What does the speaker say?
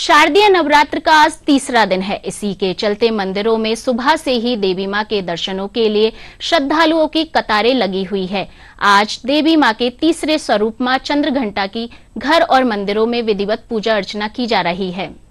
शारदीय नवरात्र का आज तीसरा दिन है इसी के चलते मंदिरों में सुबह से ही देवी मां के दर्शनों के लिए श्रद्धालुओं की कतारें लगी हुई है आज देवी मां के तीसरे स्वरूप मां चंद्र घंटा की घर और मंदिरों में विधिवत पूजा अर्चना की जा रही है